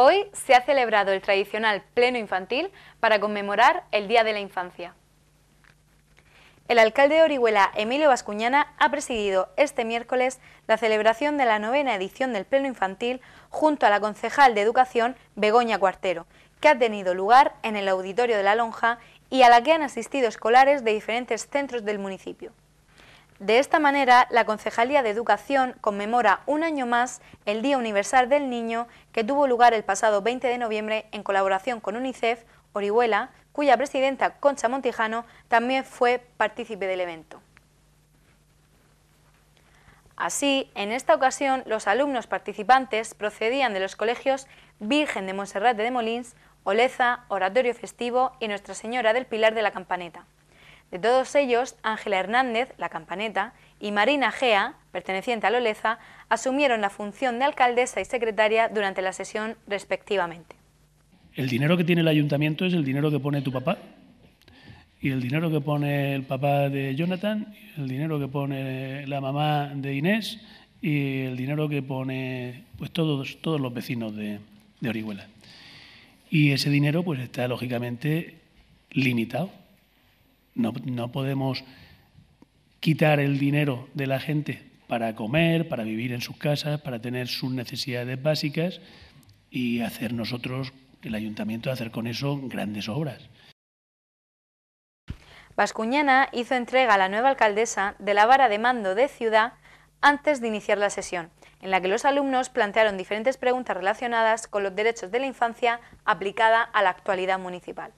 Hoy se ha celebrado el tradicional pleno infantil para conmemorar el Día de la Infancia. El alcalde de Orihuela, Emilio Bascuñana, ha presidido este miércoles la celebración de la novena edición del Pleno Infantil junto a la concejal de Educación, Begoña Cuartero, que ha tenido lugar en el auditorio de la Lonja y a la que han asistido escolares de diferentes centros del municipio. De esta manera, la Concejalía de Educación conmemora un año más el Día Universal del Niño que tuvo lugar el pasado 20 de noviembre en colaboración con UNICEF Orihuela, cuya presidenta Concha Montijano también fue partícipe del evento. Así, en esta ocasión, los alumnos participantes procedían de los colegios Virgen de Monserrate de Molins, Oleza, Oratorio Festivo y Nuestra Señora del Pilar de la Campaneta. De todos ellos, Ángela Hernández, la campaneta, y Marina Gea, perteneciente a Loleza, asumieron la función de alcaldesa y secretaria durante la sesión respectivamente. El dinero que tiene el ayuntamiento es el dinero que pone tu papá y el dinero que pone el papá de Jonathan, el dinero que pone la mamá de Inés y el dinero que pone pues todos, todos los vecinos de, de Orihuela. Y ese dinero pues está lógicamente limitado no, podemos quitar el dinero de la gente para comer, para vivir en sus casas, para tener sus necesidades básicas y hacer nosotros, el ayuntamiento, hacer con eso grandes obras. Vascuñana hizo entrega a la nueva alcaldesa de la vara de mando de ciudad antes de iniciar la sesión, en la que los alumnos plantearon diferentes preguntas relacionadas con los derechos de la infancia aplicada a la actualidad municipal.